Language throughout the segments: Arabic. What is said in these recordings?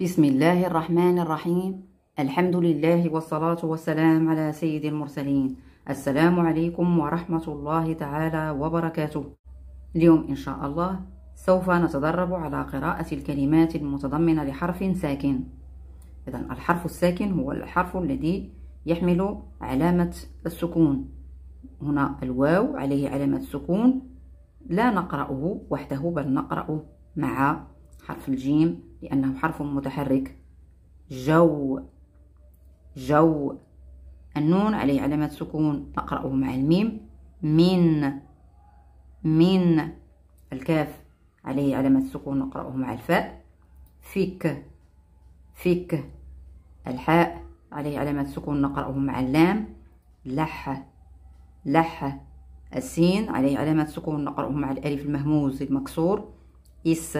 بسم الله الرحمن الرحيم الحمد لله والصلاة والسلام على سيد المرسلين السلام عليكم ورحمة الله تعالى وبركاته اليوم إن شاء الله سوف نتدرب على قراءة الكلمات المتضمنة لحرف ساكن إذا الحرف الساكن هو الحرف الذي يحمل علامة السكون هنا الواو عليه علامة السكون لا نقرأه وحده بل نقرأه مع حرف الجيم لأنه حرف متحرك جو جو النون عليه علامة سكون نقرأه مع الميم من من الكاف عليه علامة سكون نقرأه مع الفاء فيك فيك الحاء عليه علامة سكون نقرأه مع اللام لح لح السين عليه علامة سكون نقرأه مع الألف المهموز المكسور إس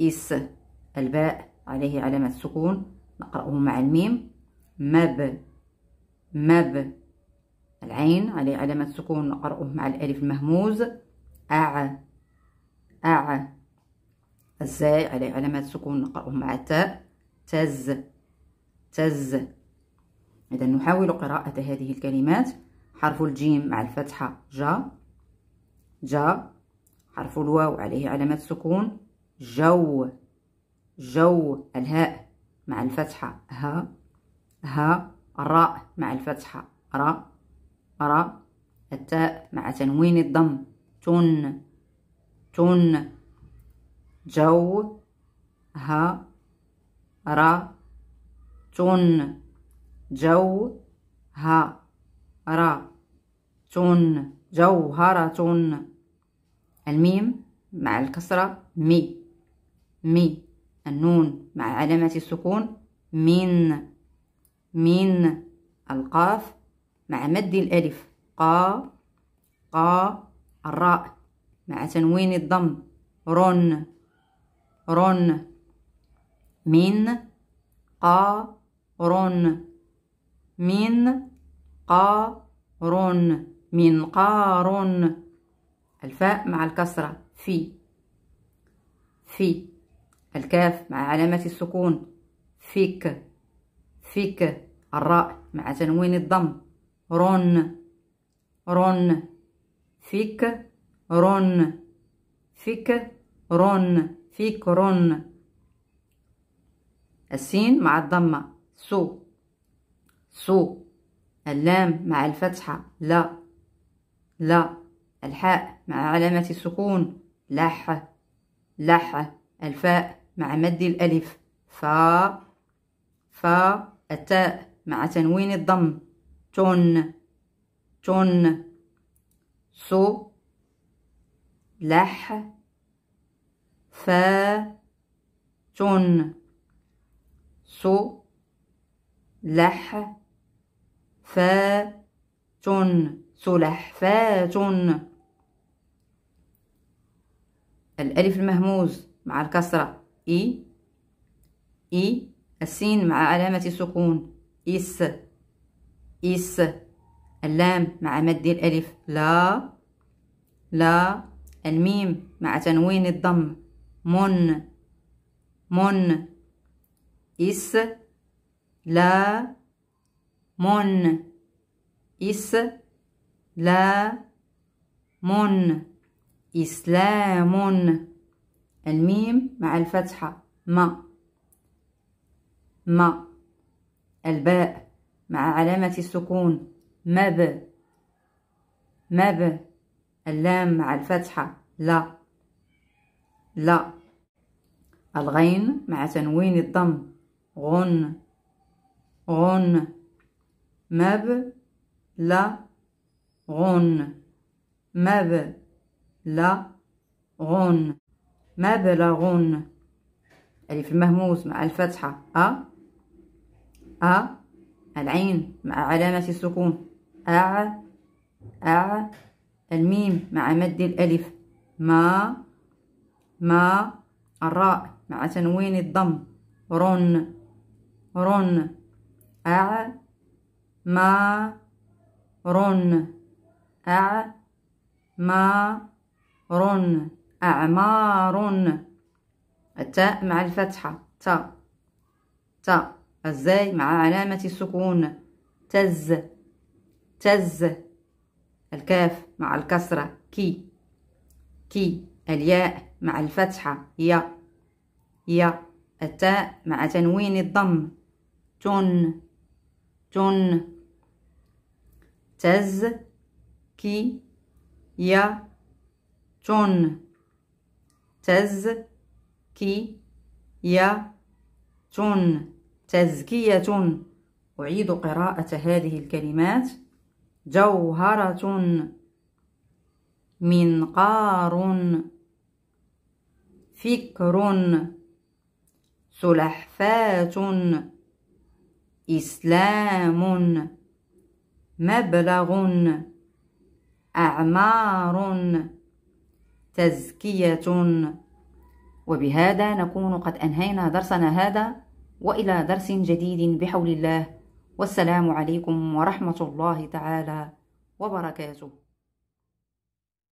إس الباء عليه علامة سكون نقرأه مع الميم مب مب العين عليه علامة سكون نقرأه مع الألف المهموز أع أع الزاي عليه علامة سكون نقرأه مع التاء تز تز إذا نحاول قراءة هذه الكلمات حرف الجيم مع الفتحة جا جا حرف الواو عليه علامة سكون جو جو الهاء مع الفتحة ها ها الراء مع الفتحة را را التاء مع تنوين الضم تن تن جو ها را تن جو ها را تن جوهرة الميم مع الكسرة مي مي النون مع علامة السكون من من القاف مع مد الألف قا قا الراء مع تنوين الضم رن رن من رن من رن من رن الفاء مع الكسرة في في الكاف مع علامة السكون فيك فيك الراء مع تنوين الضم رون رون فيك رون فيك رون فيك رون السين مع الضمة سو سو اللام مع الفتحة لا لا الحاء مع علامة السكون لح لح الفاء مع مد الألف فا فا التاء مع تنوين الضم تون تون سو لح فا تون سو لح فا تون تون الألف المهموز مع الكسرة إي إي السين مع علامة سكون إس إس اللام مع مد الألف لا لا الميم مع تنوين الضم من من إس لا من إس لا من إسلام الميم مع الفتحة ما ما الباء مع علامة السكون مب مب اللام مع الفتحة لا لا الغين مع تنوين الضم غن غن مب لا غن مب لا غن ما بلغون في المهموس مع الفتحة أ أ العين مع علامة السكون أع أع الميم مع مد الألف ما ما الراء مع تنوين الضم رن رن أع ما رن أع ما رن أعمار التاء مع الفتحة تا تا الزاي مع علامة السكون تز تز الكاف مع الكسرة كي كي الياء مع الفتحة يا يا التاء مع تنوين الضم تن تن تز كي يا تن تزكية تزكية أعيد قراءة هذه الكلمات جوهرة منقار فكر سلحفاة إسلام مبلغ أعمار تزكية وبهذا نكون قد أنهينا درسنا هذا وإلى درس جديد بحول الله والسلام عليكم ورحمة الله تعالى وبركاته